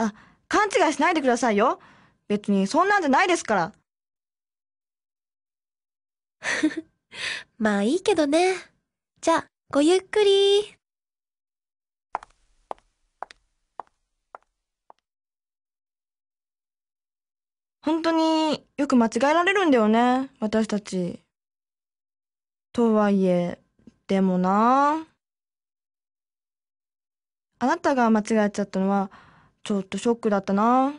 あ、勘違いしないでくださいよ。別にそんなんじゃないですから。まあいいけどね。じゃあ、ごゆっくり。本当によく間違えられるんだよね、私たち。とはいえ、でもなあなたが間違えちゃったのは、ちょっとショックだったな。